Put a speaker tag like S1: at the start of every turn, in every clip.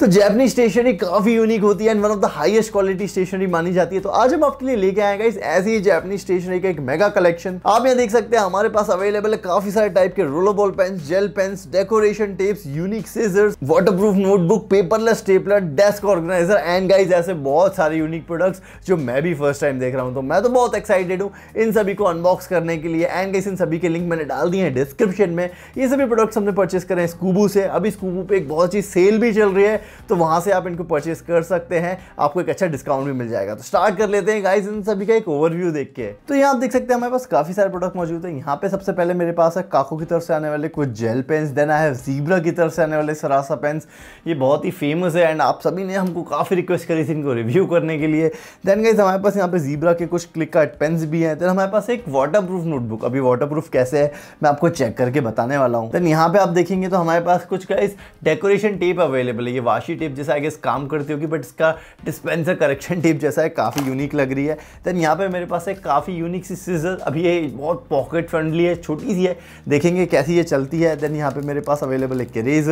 S1: तो Japanese stationery काफ़ी unique होती है and one of the highest quality stationery मानी जाती है तो आज हम आपके लिए लेके आएगा इस ऐसी ही जैपनीज स्टेशनरी का एक मेगा कलेक्शन आप यहाँ देख सकते हैं हमारे पास अवेलेबल है काफी सारे टाइप के rollerball pen gel pen decoration tapes unique scissors waterproof notebook paperless stapler desk organizer and guys ऐसे बहुत सारे यूनिक प्रोडक्ट्स जो मैं भी फर्स्ट टाइम देख रहा हूँ तो मैं तो बहुत एक्साइटेड हूँ इन सभी को अनबॉक्स करने के लिए एंड गाइज इन सभी के लिंक मैंने डाल दिए हैं डिस्क्रिप्शन में ये सभी प्रोडक्ट्स हमने परचेस करें स्कूबू से अभी स्कूबू पे एक बहुत अच्छी सेल भी चल रही है तो वहाँ से आप इनको परचेस कर सकते हैं आपको एक अच्छा डिस्काउंट भी मिल जाएगा तो स्टार्ट कर लेते हैं गाइज इन सभी का एक ओवरव्यू देख के तो यहाँ आप देख सकते हैं हमारे पास काफ़ी सारे प्रोडक्ट मौजूद हैं यहाँ पर सबसे पहले मेरे पास है काको की तरफ से आने वाले कुछ जेल पेन्स देन है जीब्रा की तरफ से आने वाले सरासा पेन्स ये बहुत ही फेमस है एंड आप सभी ने हमको काफ़ी रिक्वेस्ट करी थी इनको रिव्यू करने के लिए देन गाइज हमारे पास यहाँ पर जीब्रा के कुछ क्लिक कट पेन्स भी हैं देन हमारे पास एक वाटर नोटबुक अभी वाटर कैसे है मैं आपको चेक करके बताने वाला हूँ देन यहाँ पर आप देखेंगे तो हमारे पास कुछ गाइज डेकोरेशन टेप अवेलेबल है ये वाशी टेप जैसा आई गेस काम करती होगी बट इसका डिस्पेंसर करेक्शन टेप जैसा है काफ़ी यूनिक लग रही है देन यहाँ पे मेरे पास है काफ़ी यूनिक सी सीजर अभी ये बहुत पॉकेट फ्रेंडली है छोटी सी है देखेंगे कैसी ये चलती है देन यहाँ पर मेरे पास अवेलेबल है केरेज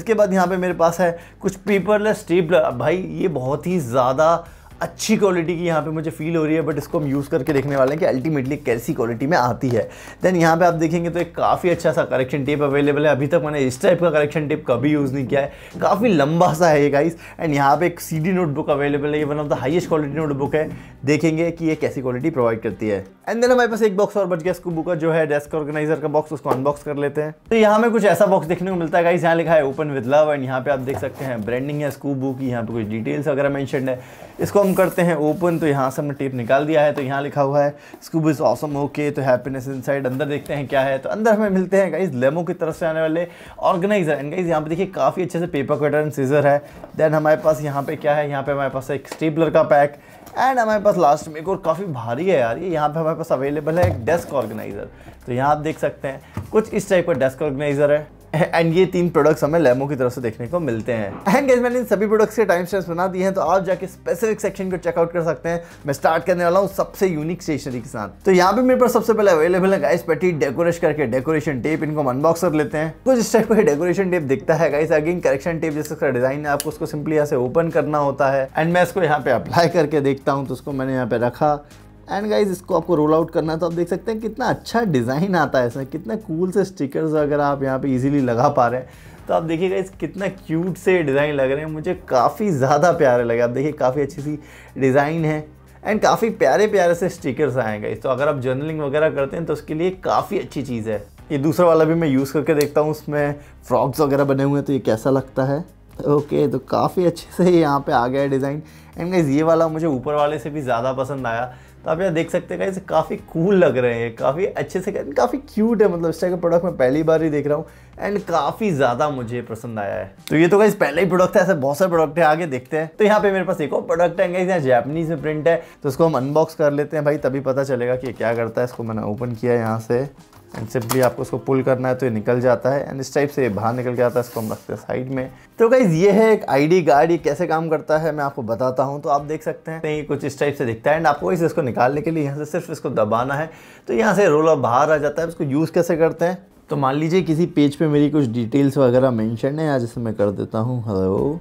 S1: इसके बाद यहाँ पर मेरे पास है कुछ पेपरलेस टेप भाई ये बहुत ही ज़्यादा अच्छी क्वालिटी की यहाँ पे मुझे फील हो रही है बट इसको हम यूज़ करके देखने वाले हैं कि अल्टीमेटली कैसी क्वालिटी में आती है देन यहाँ पे आप देखेंगे तो एक काफ़ी अच्छा सा करेक्शन टेप अवेलेबल है अभी तक मैंने इस टाइप का करेक्शन टेप कभी यूज़ नहीं किया है काफ़ी लंबा सा है ये गाइस एंड यहाँ पे एक सी नोटबुक अवेलेबल है ये one of the highest quality notebook है देखेंगे कि ये कैसी क्वालिटी प्रोवाइड करती है एंड देन हमारे पास एक बॉक्स और बच गया स्कूबू का जो है डेस्क ऑर्गेनाइजर का बॉक्स उसको अनबॉक्स कर लेते हैं तो यहाँ में कुछ ऐसा बॉक्स देखने को मिलता है गाइस यहाँ लिखा है ओपन विद लव एंड यहाँ पे आप देख सकते हैं ब्रांडिंग है स्कूबू की यहाँ पे कुछ डिटेल्स वगैरह मैंशन है इसको हम करते हैं ओपन तो यहाँ से हमने टेप निकाल दिया है तो यहाँ लिखा हुआ है स्कूब इज़ ऑसम ओके तो हैप्पीनेस इनसाइड अंदर देखते हैं क्या है तो अंदर हमें मिलते हैं गाइज लेमो की तरफ से आने वाले ऑर्गेनाइजर एंड गाइज यहाँ पे देखिए काफ़ी अच्छे से पेपर कटर एंड सीजर है देन हमारे पास यहाँ पे क्या है यहाँ पे हमारे पास एक स्टेपलर का पैक एंड हमारे पास लास्ट में एक और काफ़ी भारी है यार ये यहाँ पे हमारे पास अवेलेबल है एक डेस्क ऑर्गेनाइज़र तो यहाँ आप देख सकते हैं कुछ इस टाइप का डेस्क ऑर्गेनाइज़र है एंड ये तीन प्रोडक्ट्स हमें लेमो की तरफ से देखने को मिलते हैं एंड गैस मैंने इन सभी प्रोडक्ट्स के टाइम स्टेप्स बना दिए हैं तो आप जाके स्पेसिफिक सेक्शन को चेकआउट कर सकते हैं मैं स्टार्ट करने वाला हूँ सबसे यूनिक स्टेशनरी के साथ तो यहाँ पे मेरे पास सबसे पहले अवेलेबल है गाइस पट्टी डेकोरेश करके डेकोरेशन टेप इनको अनबॉक्स कर लेते हैं कुछ इस टाइप का डेकोरेशन टेप दिखता है गाइस अगेन करेक्शन टेप जैसे उसका डिजाइन है आपको उसको सिंपली यहाँ से ओपन करना होता है एंड मैं इसको यहाँ पे अप्लाई करके देखता हूँ तो उसको मैंने यहाँ पे रखा एंड गाइज इसको आपको रोल आउट करना है तो आप देख सकते हैं कितना अच्छा डिज़ाइन आता है इसमें कितने कूल से स्टिकर्स अगर आप यहाँ पे इजीली लगा पा रहे हैं तो आप देखिएगा इस कितना क्यूट से डिज़ाइन लग रहे हैं मुझे काफ़ी ज़्यादा प्यारे लगे आप देखिए काफ़ी अच्छी सी डिज़ाइन है एंड काफ़ी प्यारे प्यारे से स्टिकर्स आएंगे तो अगर आप जर्नलिंग वगैरह करते हैं तो उसके लिए काफ़ी अच्छी चीज़ है ये दूसरा वाला भी मैं यूज़ करके देखता हूँ उसमें फ्रॉक्स वगैरह बने हुए हैं तो ये कैसा लगता है ओके तो काफ़ी अच्छे से यहाँ पर आ गया है डिज़ाइन एंड गाइज़ ये वाला मुझे ऊपर वाले से भी ज़्यादा पसंद आया आप यहाँ देख सकते हैं इसे काफ़ी कूल लग रहे हैं काफ़ी अच्छे से काफ़ी क्यूट है मतलब इस टाइप का प्रोडक्ट मैं पहली बार ही देख रहा हूँ एंड काफ़ी ज़्यादा मुझे पसंद आया है तो ये तो कहीं पहले ही प्रोडक्ट है ऐसे बहुत सारे प्रोडक्ट है आगे देखते हैं तो यहाँ पे मेरे पास एक और प्रोडक्ट है कहीं यहाँ जैपनीज में प्रिंट है तो उसको हम अनबॉक्स कर लेते हैं भाई तभी पता चलेगा कि क्या करता है इसको मैंने ओपन किया है यहाँ से एंड सिंपली आपको उसको पुल करना है तो ये निकल जाता है एंड इस टाइप से ये बाहर निकल के आता है इसको हम रखते हैं साइड में तो गाइज ये है एक आईडी गार्ड ये कैसे काम करता है मैं आपको बताता हूँ तो आप देख सकते हैं ये कुछ इस टाइप से दिखता है एंड आपको इस इसको निकालने के लिए यहाँ से सिर्फ इसको दबाना है तो यहाँ से रोल ऑफ बाहर आ जाता है इसको यूज़ कैसे करते हैं तो मान लीजिए किसी पेज पे मेरी कुछ डिटेल्स वगैरह मेंशन है या जैसे मैं कर देता हूँ हेलो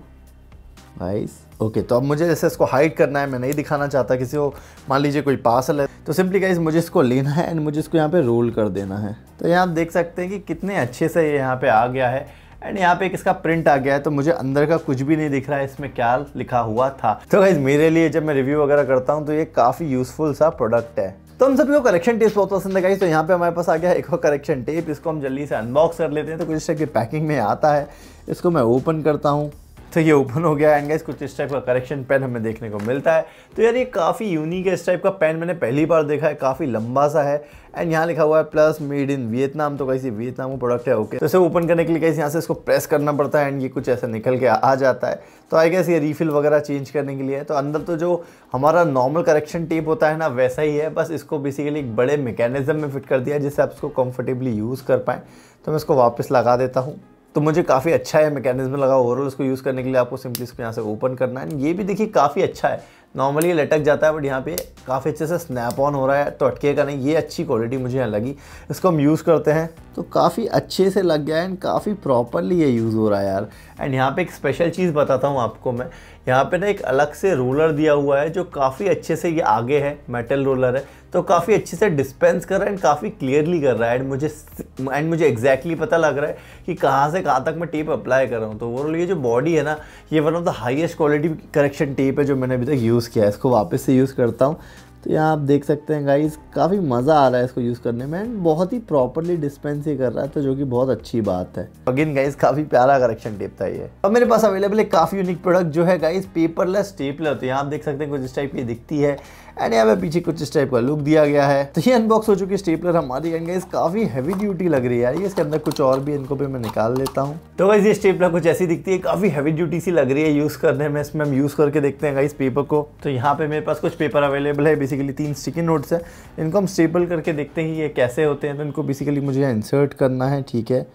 S1: नाइस ओके तो अब मुझे जैसे इसको हाइड करना है मैं नहीं दिखाना चाहता किसी को मान लीजिए कोई पार्सल है तो सिंपली गाइज मुझे इसको लेना है एंड मुझे इसको यहाँ पे रोल कर देना है तो यहाँ आप देख सकते हैं कि कितने अच्छे से ये यहाँ पे आ गया है एंड यहाँ पे एक इसका प्रिंट आ गया है तो मुझे अंदर का कुछ भी नहीं दिख रहा है इसमें क्या लिखा हुआ था तो गाइज मेरे लिए जब मैं रिव्यू वगैरह करता हूँ तो ये काफ़ी यूजफुल सा प्रोडक्ट है तो हम सभी को कलेक्शन टेप बहुत पसंद है गाइज तो यहाँ पे हमारे पास आ गया एक और कलेक्शन टेप इसको हम जल्दी से अनबॉक्स कर लेते हैं तो कुछ इस पैकिंग में आता है इसको मैं ओपन करता हूँ तो ये ओपन हो गया एंड गाइस कुछ इस टाइप का करेक्शन पेन हमें देखने को मिलता है तो यार ये काफ़ी यूनिक है इस टाइप का पेन मैंने पहली बार देखा है काफ़ी लंबा सा है एंड यहाँ लिखा हुआ है प्लस मेड इन वियतनाम तो कैसे वियतनाम का प्रोडक्ट है ओके तो इसे ओपन करने के लिए कैसे यहाँ से इसको प्रेस करना पड़ता है एंड ये कुछ ऐसा निकल के आ जाता है तो आई गैस ये रीफिल वगैरह चेंज करने के लिए तो अंदर तो जो हमारा नॉर्मल करेक्शन टेप होता है ना वैसा ही है बस इसको बेसिकली एक बड़े मैकेनिज्म में फिट कर दिया जिससे आप इसको कम्फर्टेबली यूज़ कर पाएँ तो मैं इसको वापस लगा देता हूँ तो मुझे काफ़ी अच्छा है मैकेनिज्म लगा ओवरऑल इसको यूज़ करने के लिए आपको सिंपली इसको यहाँ से ओपन करना है ये भी देखिए काफ़ी अच्छा है नॉर्मली लटक जाता है बट यहाँ पे काफ़ी अच्छे से स्नैप ऑन हो रहा है तो अटकेगा नहीं ये अच्छी क्वालिटी मुझे यहाँ लगी इसको हम यूज़ करते हैं तो काफ़ी अच्छे से लग गया है एंड काफ़ी प्रॉपरली ये यूज़ हो रहा है यार एंड यहाँ पे एक स्पेशल चीज़ बताता हूँ आपको मैं यहाँ पे ना एक अलग से रोलर दिया हुआ है जो काफ़ी अच्छे से ये आगे है मेटल रोलर है तो काफ़ी अच्छे से डिस्पेंस कर रहा है एंड काफ़ी क्लियरली कर रहा है एंड मुझे एंड मुझे एग्जैक्टली exactly पता लग रहा है कि कहाँ से कहाँ तक मैं टेप अप्लाई कर रहा हूँ तो ओवरऑल ये जो बॉडी है ना ये one of the highest quality correction tape है जो मैंने अभी तक यूज़ किया है इसको वापस से यूज़ करता हूँ तो यहाँ आप देख सकते हैं गाइज़ काफ़ी मज़ा आ रहा है इसको यूज़ करने में एंड बहुत ही प्रॉपरली डिस्पेंस ही कर रहा है तो जो कि बहुत अच्छी बात है अगेन गाइज काफ़ी प्यारा करेक्शन टेप था ये अब मेरे पास अवेलेबल है काफ़ी यूनिक प्रोडक्ट जो है गाइज पेपरलेस टेपलर तो यहाँ आप देख सकते हैं कुछ इस टाइप की दिखती है एंड यहाँ पे पीछे कुछ इस टाइप का लुक दिया गया है तो ये अनबॉक्स हो चुकी स्टेपलर हमारी एंड गाइस काफ़ी हैवी ड्यूटी लग रही है इसके अंदर कुछ और भी इनको भी मैं निकाल लेता हूँ तो गाइस ये स्टेपलर कुछ ऐसी दिखती है काफ़ी हैवी ड्यूटी सी लग रही है यूज़ करने में इसमें हम यूज़ करके देखते हैं इस पेपर को तो यहाँ पे मेरे पास कुछ पेपर अवेलेबल है बेसिकली तीन स्टिकी नोट्स है इनको हम स्टेपल करके देखते हैं ये कैसे होते हैं तो इनको बेसिकली मुझे इंसर्ट करना है ठीक है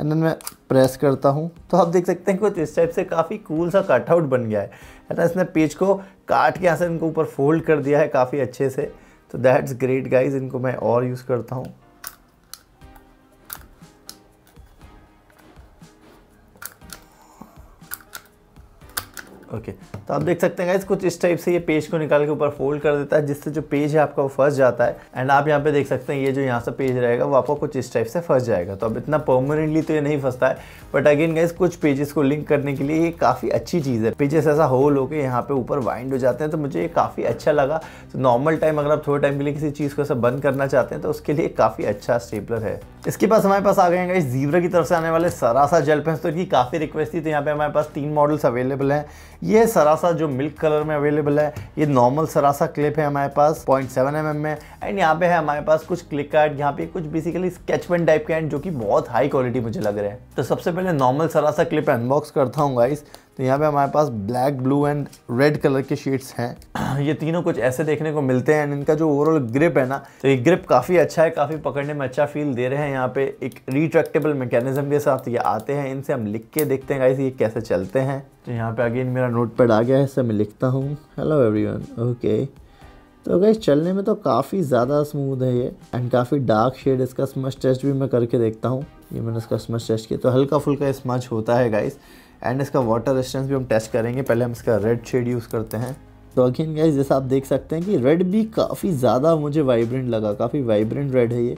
S1: एंड देन मैं प्रेस करता हूँ तो आप देख सकते हैं कुछ इस टाइप से काफ़ी कूल सा कटआउट बन गया है है ना इसने पेज को काट के यहाँ से इनको ऊपर फोल्ड कर दिया है काफ़ी अच्छे से तो दैट्स ग्रेट गाइज इनको मैं और यूज़ करता हूँ ओके okay. तो आप देख सकते हैं कुछ इस टाइप से ये पेज को निकाल के ऊपर फोल्ड कर देता है जिससे जो पेज है आपका वो फंस जाता है एंड आप यहाँ पे देख सकते हैं ये जो यहाँ से पेज रहेगा वो आपको कुछ इस टाइप से फंस जाएगा तो अब इतना परमानेंटली तो ये नहीं फंसता है बट अगेन गाइज कुछ पेजेस को लिंक करने के लिए ये काफ़ी अच्छी चीज़ है पेजेस ऐसा होल होकर यहाँ पे ऊपर वाइंड हो जाते हैं तो मुझे ये काफ़ी अच्छा लगा तो नॉर्मल टाइम अगर आप थोड़े टाइम के लिए किसी चीज़ को ऐसा बंद करना चाहते हैं तो उसके लिए काफ़ी अच्छा स्टेपलर है इसके पास हमारे पास आ गए गाइज इस जीवरा की तरफ से आने वाले सरासा जेल पेंस तो इनकी काफ़ी रिक्वेस्ट थी तो यहाँ पे हमारे पास तीन मॉडल्स अवेलेबल हैं ये सरा सरासा जो मिल्क कलर में अवेलेबल है ये नॉर्मल सरासा क्लिप है हमारे पास पॉइंट सेवन एम एम में एंड यहाँ पे है हमारे पास कुछ क्लिक कार्ड यहाँ पे कुछ बेसिकली स्केचपेन टाइप के एंड जो कि बहुत हाई क्वालिटी मुझे लग रहे हैं तो सबसे पहले नॉर्मल सरासा क्लिप अनबॉक्स करता हूँ गाइस तो यहाँ पे हमारे पास black blue and red colour के शेड्स हैं ये तीनों कुछ ऐसे देखने को मिलते हैं एंड इनका जो ओवरऑल ग्रिप है ना तो ये ग्रिप काफ़ी अच्छा है काफ़ी पकड़ने में अच्छा फील दे रहे हैं यहाँ पे एक रिट्रैक्टेबल मैकेनिज्म के साथ ये आते हैं इनसे हम लिख के देखते हैं गाइस ये कैसे चलते हैं तो यहाँ पे अगेन मेरा पैड आ गया है इससे मैं लिखता हूँ हेलो एवरीवन ओके तो गाइस चलने में तो काफ़ी ज़्यादा स्मूद है ये एंड काफ़ी डार्क शेड इसका स्मच टेस्ट भी मैं करके देखता हूँ ये मैंने इसका स्मच टेस्ट किया तो हल्का फुल्का स्मच होता है गाइस एंड इसका वाटर रेस्टेंस भी हम टेस्ट करेंगे पहले हम इसका रेड शेड यूज़ करते हैं तो अगेन गाइज जैसा आप देख सकते हैं कि रेड भी काफ़ी ज़्यादा मुझे वाइब्रेंट लगा काफ़ी वाइब्रेंट रेड है ये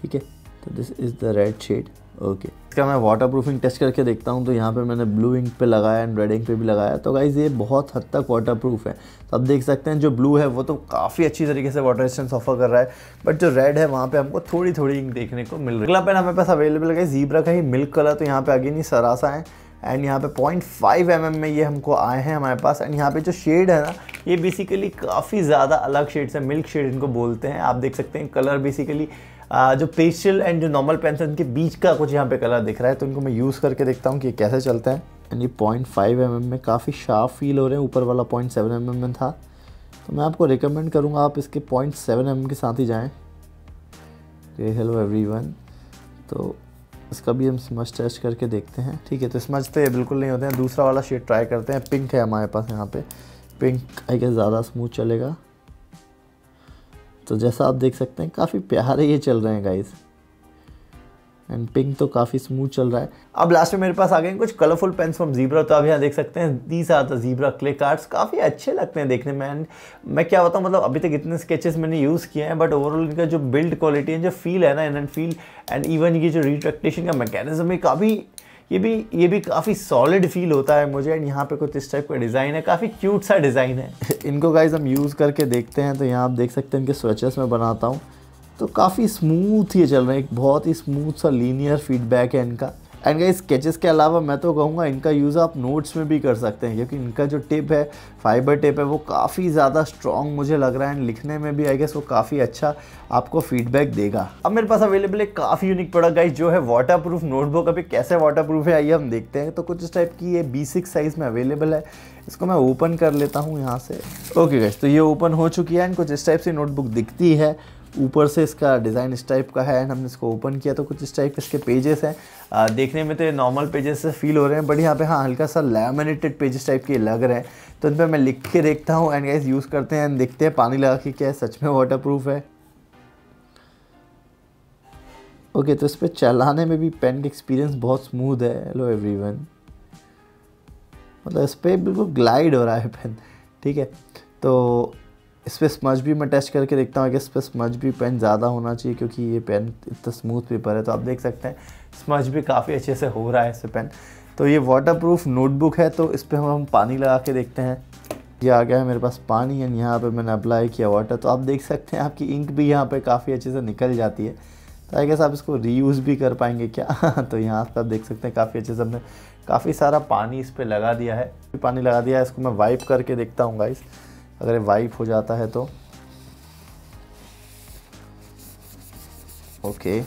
S1: ठीक है तो this is the red shade okay इसका मैं वाटर प्रूफिंग टेस्ट करके देखता हूँ तो यहाँ पर मैंने ब्लू इंक पर लगाया एंड रेड इंक पे भी लगाया तो गाइज़ ये बहुत हद तक वाटर प्रूफ है तो आप देख सकते हैं जो ब्लू है वो तो काफ़ी अच्छी तरीके से वाटर रेस्टेंस ऑफर कर रहा है बट जो रेड है वहाँ पे हमको थोड़ी थोड़ी इंक देखने को मिल रही है अगला पेन हमारे पास अवेलेबल है जीब्रा का ही मिल्क कलर तो यहाँ पे आगे नहीं सरासा है एंड यहाँ पे 0.5 फाइव mm में ये हमको आए हैं हमारे पास एंड यहाँ पे जो शेड है ना ये बेसिकली काफ़ी ज़्यादा अलग शेड्स है मिल्क शेड इनको बोलते हैं आप देख सकते हैं कलर बेसिकली जो पेशल एंड जो नॉर्मल पेंसिल उनके बीच का कुछ यहाँ पे कलर दिख रहा है तो इनको मैं यूज़ करके देखता हूँ कि ये कैसे चलता है एंड ये पॉइंट फाइव mm में काफ़ी शार्प फील हो रहे हैं ऊपर वाला पॉइंट सेवन mm में था तो मैं आपको रिकमेंड करूँगा आप इसके पॉइंट सेवन mm के साथ ही जाएँ हेलो एवरी वन तो इसका भी हम स्मच टेस्ट करके देखते हैं ठीक है तो स्मच तो ये बिल्कुल नहीं होते हैं दूसरा वाला शेड ट्राई करते हैं पिंक है हमारे पास यहाँ पे पिंक आई गेस ज़्यादा स्मूथ चलेगा तो जैसा आप देख सकते हैं काफ़ी प्यारे ये चल रहे हैं गाइज़ एंड पिंक तो काफ़ी स्मूथ चल रहा है अब लास्ट में मेरे पास आ गए कुछ कलरफुल पेन्स फ्रॉम जीब्रा तो आप यहाँ देख सकते हैं these are the Zebra clay cards काफ़ी अच्छे लगते हैं देखने में एंड मैं क्या बताऊँ मतलब अभी तक इतने स्केचेस मैंने यूज़ किए हैं बट ओवरऑल इनका जो बिल्ड क्वालिटी है जो फील है ना एंड फील एंड इवन ये जो रिट्रेक्टेशन का मैकेनिज्म है काफ़ी ये भी ये भी काफ़ी सॉलिड फील होता है मुझे एंड यहाँ पे कुछ इस टाइप का डिज़ाइन है काफ़ी क्यूट सा डिज़ाइन है इनको गाइज हम यूज़ करके देखते हैं तो यहाँ आप देख सकते हैं इनके स्वेचेस में बनाता हूँ तो काफ़ी स्मूथ ये चल रहे हैं एक बहुत ही स्मूथ सा लीनियर फीडबैक है इनका एंड गाइस स्केचेस के अलावा मैं तो कहूँगा इनका यूज़ आप नोट्स में भी कर सकते हैं क्योंकि इनका जो टिप है फाइबर टिप है वो काफ़ी ज़्यादा स्ट्रॉन्ग मुझे लग रहा है एंड लिखने में भी आई गेस वो काफ़ी अच्छा आपको फीडबैक देगा अब मेरे पास अवेलेबल एक काफ़ी यूनिक प्रोडक्ट गाइस जो है वाटर प्रूफ नोटबुक अभी कैसे वाटर प्रूफ है आइए हम देखते हैं तो कुछ इस टाइप की ये बी सिक्स साइज़ में अवेलेबल है इसको मैं ओपन कर लेता हूँ यहाँ से ओके okay तो ये ओपन हो चुकी है एंड कुछ इस टाइप से नोटबुक दिखती है ऊपर से इसका डिज़ाइन इस टाइप का है एंड हमने इसको ओपन किया तो कुछ इस टाइप के इसके पेजेस हैं देखने में तो नॉर्मल पेजेस से फील हो रहे हैं बट यहाँ पे हाँ हल्का सा लैमिनेटेड पेजेस टाइप के लग रहे हैं तो इन पर मैं लिख के देखता हूँ एंड गाइस यूज़ करते हैं एंड देखते हैं पानी लगा के क्या सच में वाटर प्रूफ है ओके okay, तो इस पर चलाने में भी पेन एक्सपीरियंस बहुत स्मूथ है हेलो वन मतलब इस पर बिल्कुल ग्लाइड हो रहा है पेन ठीक है तो इस पर स्मच भी मैं टेस्ट करके देखता हूँ कि पर स्मच भी पेन ज़्यादा होना चाहिए क्योंकि ये पेन इतना स्मूथ पेपर है तो आप देख सकते हैं स्मच भी काफ़ी अच्छे से हो रहा है इससे पेन तो ये वाटरप्रूफ नोटबुक है तो इस पर हम हम पानी लगा के देखते हैं ये आ गया है मेरे पास पानी एंड यहाँ पर मैंने अप्लाई किया वाटर तो आप देख सकते हैं आपकी इंक भी यहाँ पर काफ़ी अच्छे से निकल जाती है तो आई गेस आप इसको रीयूज़ भी कर पाएंगे क्या तो यहाँ पर आप देख सकते हैं काफ़ी अच्छे से हमने काफ़ी सारा पानी इस पर लगा दिया है पानी लगा दिया है इसको मैं वाइप करके देखता हूँ गाइस अगर वाइप हो जाता है तो ओके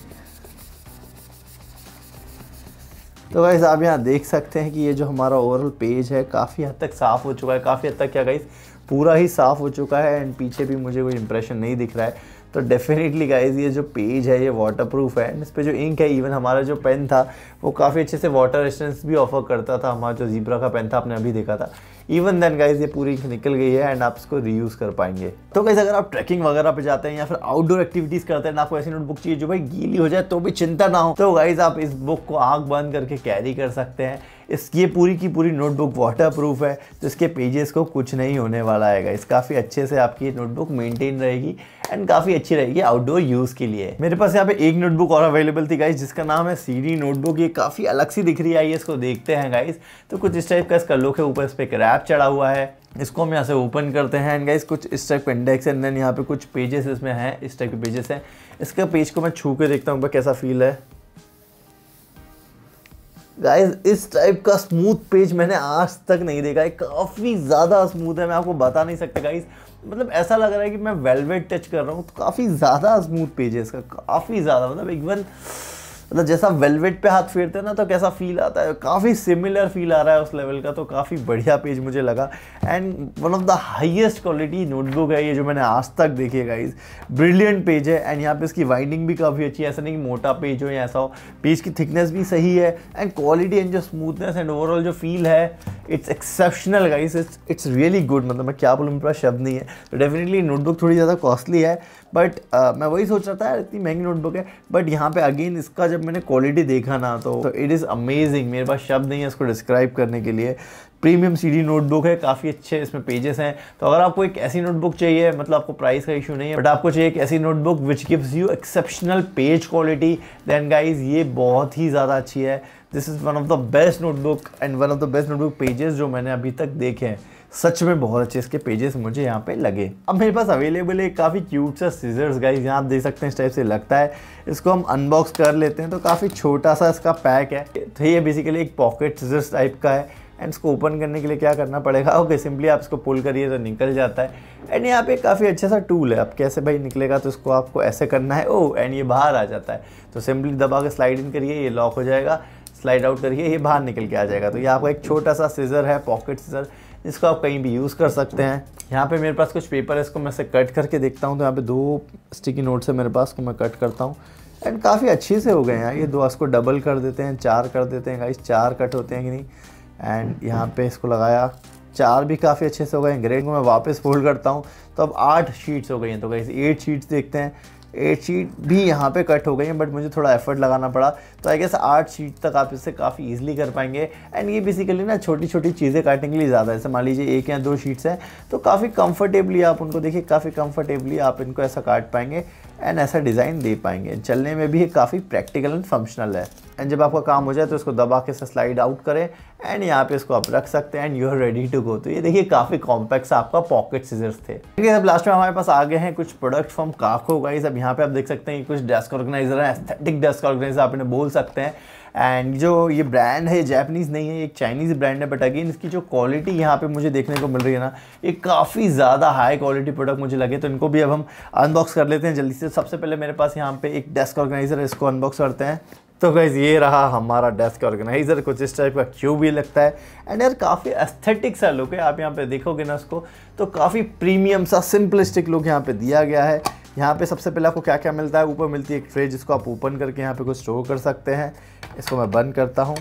S1: तो गाइज़ आप यहाँ देख सकते हैं कि ये जो हमारा ओवरऑल पेज है काफ़ी हद तक साफ़ हो चुका है काफ़ी हद तक क्या गाइज़ पूरा ही साफ़ हो चुका है एंड पीछे भी मुझे कोई इंप्रेशन नहीं दिख रहा है तो डेफिनेटली गाइज ये जो पेज है ये वाटर प्रूफ है इस पर जो इंक है इवन हमारा जो पेन था वो काफ़ी अच्छे से वाटर एसटेंस भी ऑफर करता था हमारा जो जीब्रा का पेन था आपने अभी देखा था इवन देन गाइज ये पूरी इंक निकल गई है एंड आप इसको रीयूज़ कर पाएंगे तो गाइज अगर आप ट्रैकिंग वगैरह पे जाते हैं या फिर आउटडोर एक्टिविटीज़ करते हैं आपको ऐसी नोटबुक चाहिए जो भाई गीली हो जाए तो भी चिंता ना हो तो गाइज आप इस बुक को आँख बंद करके कैरी कर सकते हैं इस ये पूरी की पूरी नोटबुक वाटर प्रूफ है तो इसके पेजेस को कुछ नहीं होने वाला है गाइस काफ़ी अच्छे से आपकी नोटबुक मेंटेन रहेगी एंड काफ़ी अच्छी रहेगी आउटडोर यूज़ के लिए मेरे पास यहाँ पे एक नोटबुक और अवेलेबल थी गाइस जिसका नाम है सीडी नोटबुक ये काफ़ी अलग सी दिख रही है आइए इसको देखते हैं गाइस तो कुछ इस टाइप का इसका लुक है ऊपर इस पर एक रैप चढ़ा हुआ है इसको हम यहाँ से ओपन करते हैं एंड गाइस कुछ इस टाइप का इंडेक्स एंड देन यहाँ पे कुछ पेजेस इसमें हैं इस टाइप के पेजेस हैं इसका पेज को मैं छू के देखता हूँ कैसा फील है गाइस इस टाइप का स्मूथ पेज मैंने आज तक नहीं देखा है काफ़ी ज़्यादा स्मूथ है मैं आपको बता नहीं सकता गाइस मतलब ऐसा लग रहा है कि मैं वेलवेट टच कर रहा हूँ तो काफ़ी ज़्यादा स्मूथ पेज है इसका काफ़ी ज़्यादा मतलब इवन मतलब जैसा वेलवेट पे हाथ फेरते हैं ना तो कैसा फील आता है काफ़ी सिमिलर फील आ रहा है उस लेवल का तो काफ़ी बढ़िया पेज मुझे लगा and one of the highest quality notebook है ये जो मैंने आज तक देखी है गाइज ब्रिलियंट पेज है एंड यहाँ पे इसकी वाइंडिंग भी काफ़ी अच्छी है ऐसा नहीं कि मोटा पेज हो या ऐसा हो पेज की थिकनेस भी सही है एंड क्वालिटी एंड जो स्मूथनेस एंड ओवरऑल जो फील है it's exceptional guys it's it's really good मतलब मैं क्या बोलूँ पूरा शब्द नहीं है तो डेफिनेटली नोटबुक थोड़ी ज़्यादा कॉस्टली है बट uh, मैं वही सोच रहा था इतनी महंगी नोटबुक है बट यहाँ पे अगेन इसका जब जब मैंने क्वालिटी देखा ना तो इट इज़ अमेजिंग मेरे पास शब्द नहीं है इसको डिस्क्राइब करने के लिए प्रीमियम सीडी नोटबुक है काफ़ी अच्छे इसमें पेजेस हैं तो अगर आपको एक ऐसी नोटबुक चाहिए मतलब आपको प्राइस का इशू नहीं है बट आपको चाहिए एक ऐसी notebook which gives you exceptional page quality then guys ये बहुत ही ज़्यादा अच्छी है this is one of the best notebook and one of the best notebook pages जो मैंने अभी तक देखे हैं सच में बहुत अच्छे इसके पेजेस मुझे यहाँ पे लगे अब मेरे पास अवेलेबल है काफ़ी क्यूट सा सीजर्स गाइज यहाँ आप देख सकते हैं इस टाइप से लगता है इसको हम अनबॉक्स कर लेते हैं तो काफ़ी छोटा सा इसका पैक है तो ये बेसिकली एक पॉकेट सीजर्स टाइप का है एंड इसको ओपन करने के लिए क्या करना पड़ेगा ओके सिंपली आप इसको पुल करिए तो निकल जाता है एंड यहाँ पे काफ़ी अच्छा सा टूल है अब कैसे भाई निकलेगा तो इसको आपको ऐसे करना है ओ oh, एंड ये बाहर आ जाता है तो सिंपली दबा के स्लाइड इन करिए ये लॉक हो जाएगा स्लाइड आउट करिए ये बाहर निकल के आ जाएगा तो ये आपका एक छोटा सा सीज़र है पॉकेट सीज़र इसको आप कहीं भी यूज़ कर सकते हैं यहाँ पे मेरे पास कुछ पेपर है इसको मैं से कट करके देखता हूँ तो यहाँ पे दो स्टिकी नोट्स है मेरे पास को मैं कट करता हूँ एंड काफ़ी अच्छे से हो गए हैं ये दो इसको डबल कर देते हैं चार कर देते हैं गाइस चार कट होते हैं कि नहीं एंड यहाँ पे इसको लगाया चार भी काफ़ी अच्छे से हो गए हैं ग्रेड को मैं वापस फोल्ड करता हूँ तो अब आठ शीट्स हो गई हैं तो गाइस एट शीट्स देखते हैं एट शीट भी यहाँ पे कट हो गई है बट मुझे थोड़ा एफर्ट लगाना पड़ा तो आई गेस आठ शीट तक आप इससे काफ़ी ईजिली कर पाएंगे एंड ये बेसिकली ना छोटी छोटी चीज़ें काटने के लिए ज़्यादा है मान लीजिए एक या दो शीट्स हैं तो काफ़ी कम्फर्टेबली आप उनको देखिए काफ़ी कम्फर्टेबली आप इनको ऐसा काट पाएंगे एंड ऐसा डिज़ाइन दे पाएंगे चलने में भी ये काफ़ी प्रैक्टिकल एंड फंक्शनल है एंड जब आपका काम हो जाए तो इसको दबा के स्लाइड आउट करें एंड यहाँ पे इसको आप रख सकते हैं and you are ready to go तो ये देखिए काफ़ी कॉम्पैक्ट सा आपका पॉकेट सीजर्स थे ठीक है अब लास्ट में हमारे पास आ गए हैं कुछ प्रोडक्ट फ्रॉम काको गाइज अब यहाँ पे आप देख सकते हैं कि कुछ डेस्क ऑर्गेनाइजर है एस्थेटिक डेस्क ऑर्गेनाइजर आप इन्हें बोल सकते हैं एंड जो ये ब्रांड है जैपनीज़ नहीं है एक चाइनीज़ ब्रांड है बट अगेन इसकी जो क्वालिटी यहाँ पे मुझे देखने को मिल रही है ना ये काफ़ी ज़्यादा हाई क्वालिटी प्रोडक्ट मुझे लगे तो इनको भी अब हम अनबॉक्स कर लेते हैं जल्दी से सबसे पहले मेरे पास यहाँ पे एक डेस्क ऑर्गेनाइज़र है इसको अनबॉक्स करते हैं तो गैज़ ये रहा हमारा डेस्क ऑर्गेनाइज़र कुछ इस टाइप का क्यू भी लगता है एंड यार काफ़ी एस्थेटिक सा लुक है आप यहाँ पे देखोगे ना उसको तो काफ़ी प्रीमियम सा सिंपलिस्टिक लुक यहाँ पे दिया गया है यहाँ पे सबसे पहले आपको क्या क्या मिलता है ऊपर मिलती है एक ट्रे जिसको आप ओपन करके यहाँ पे कुछ स्टोर कर सकते हैं इसको मैं बंद करता हूँ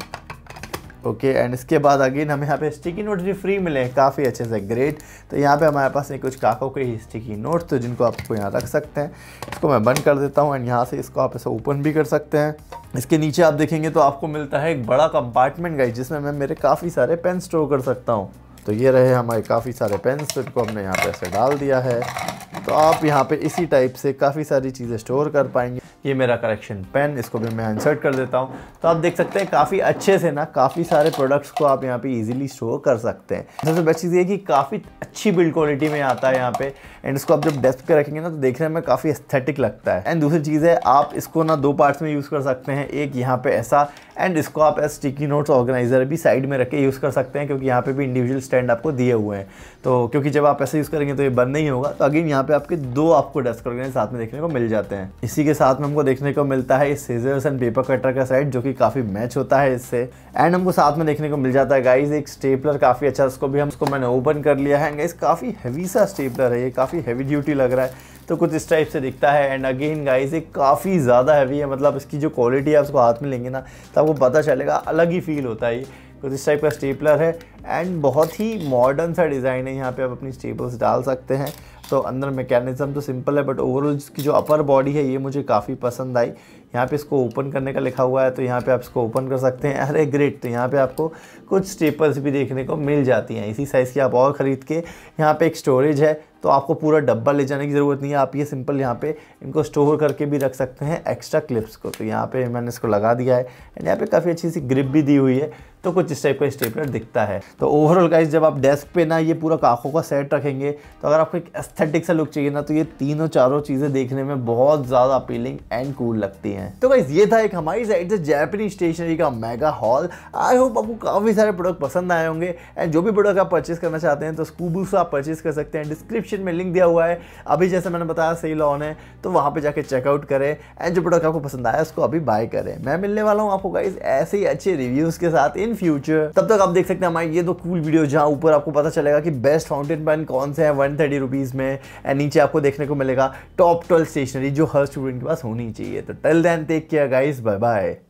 S1: ओके एंड इसके बाद अगेन हमें यहाँ पे स्टिकी नोट्स भी फ्री मिले हैं काफ़ी अच्छे से ग्रेट तो यहाँ पे हमारे पास कुछ काकों के ही स्टिकी नोट्स तो जिनको आपको यहाँ रख सकते हैं इसको मैं बंद कर देता हूँ एंड यहाँ से इसको आप ऐसे ओपन भी कर सकते हैं इसके नीचे आप देखेंगे तो आपको मिलता है एक बड़ा कंपार्टमेंट गाइज जिसमें मैं मेरे काफ़ी सारे पेन स्टोर कर सकता हूँ तो ये रहे हमारे काफ़ी सारे पेन जिनको तो हमने यहाँ पर ऐसे डाल दिया है तो आप यहाँ पे इसी टाइप से काफ़ी सारी चीज़ें स्टोर कर पाएंगे ये मेरा करेक्शन पेन इसको भी मैं इंसर्ट कर देता हूँ तो आप देख सकते हैं काफ़ी अच्छे से ना काफ़ी सारे प्रोडक्ट्स को आप यहाँ पे इजीली स्टोर कर सकते हैं सबसे बेस्ट चीज़ ये कि काफ़ी अच्छी बिल्ड क्वालिटी में आता है यहाँ पे एंड इसको आप जब डेस्क पे रखेंगे ना तो देखने में काफ़ी एस्थेटिक लगता है एंड दूसरी चीज़ है आप इसको ना दो पार्ट्स में यूज़ कर सकते हैं एक यहाँ पर ऐसा एंड इसको आप एज स्टिकी नोट्स ऑर्गेनाइजर भी साइड में रख के यूज़ कर सकते हैं क्योंकि यहाँ पर भी इंडिविजुअल स्टैंड आपको दिए हुए हैं तो क्योंकि जब आप ऐसे यूज़ करेंगे तो ये बंद नहीं होगा तो अगेन यहाँ पे आपके दो आपको डस्ट ऑर्गेनाइज साथ में देखने को मिल जाते हैं इसी के साथ में हमको देखने को मिलता है सीजर्स एंड पेपर कटर का साइड जो कि काफ़ी मैच होता है इससे एंड हमको साथ में देखने को मिल जाता है गाइज एक स्टेपलर काफ़ी अच्छा उसको भी हम उसको मैंने ओपन कर लिया है एंड गाइज काफ़ी हैवी सा स्टेपलर है ये काफ़ी हैवी ड्यूटी लग रहा है तो कुछ इस टाइप से दिखता है एंड अगेन गाइस ये काफ़ी ज़्यादा हैवी है मतलब इसकी जो क्वालिटी है उसको हाथ में लेंगे ना तो आपको पता चलेगा अलग ही फील होता है ये कुछ इस टाइप का स्टेपलर है एंड बहुत ही मॉडर्न सा डिज़ाइन है यहाँ पे आप अपनी स्टेबल्स डाल सकते हैं तो अंदर मैकेनिज़्म तो सिंपल है बट ओवरऑल इसकी जो अपर बॉडी है ये मुझे काफ़ी पसंद आई यहाँ पे इसको ओपन करने का लिखा हुआ है तो यहाँ पे आप इसको ओपन कर सकते हैं अरे ग्रेट तो यहाँ पे आपको कुछ स्टेपल्स भी देखने को मिल जाती हैं इसी साइज़ की आप और ख़रीद के यहाँ पे एक स्टोरेज है तो आपको पूरा डब्बा ले जाने की ज़रूरत नहीं है आप ये सिंपल यहाँ पे इनको स्टोर करके भी रख सकते हैं एक्स्ट्रा क्लिप्स को तो यहाँ पे मैंने इसको लगा दिया है एंड यहाँ पे काफ़ी अच्छी सी ग्रिप भी दी हुई है तो कुछ इस टाइप का स्टेपलर दिखता है तो ओवरऑल गाइज जब आप डेस्क पे ना ये पूरा काखों का सेट रखेंगे तो अगर आपको एक एस्थेटिक सा लुक चाहिए ना तो ये तीनों चारों चीज़ें देखने में बहुत ज़्यादा अपीलिंग एंड कूल लगती हैं तो गाइज ये था एक हमारी साइड से जैपनी स्टेशनरी का मेगा हॉल आई होप आपको काफ़ी सारे प्रोडक्ट पसंद आए होंगे एंड जो भी प्रोडक्ट आप परचेस करना चाहते हैं तो स्कूबू से आप परचेस कर सकते हैं डिस्क्रिप्शन में लिंक दिया हुआ है अभी जैसे मैंने बताया सही लॉन है तो वहाँ पर जाकर चेकआउट करें एंड जो प्रोडक्ट आपको पसंद आया उसको अभी बाय करें मैं मिलने वाला हूँ आपको गाइज ऐसे ही अच्छे रिव्यूज़ के साथ इन इन फ्यूचर तब तक आप देख सकते हैं हमारी ये दो कूल वीडियो जहाँ ऊपर आपको पता चलेगा कि बेस्ट फाउंटेन पेन कौन से हैं वन थर्टी रुपीज़ में एंड नीचे आपको देखने को मिलेगा टॉप ट्वेल्व स्टेशनरी जो हर स्टूडेंट के पास होनी चाहिए तो till then take care guys bye bye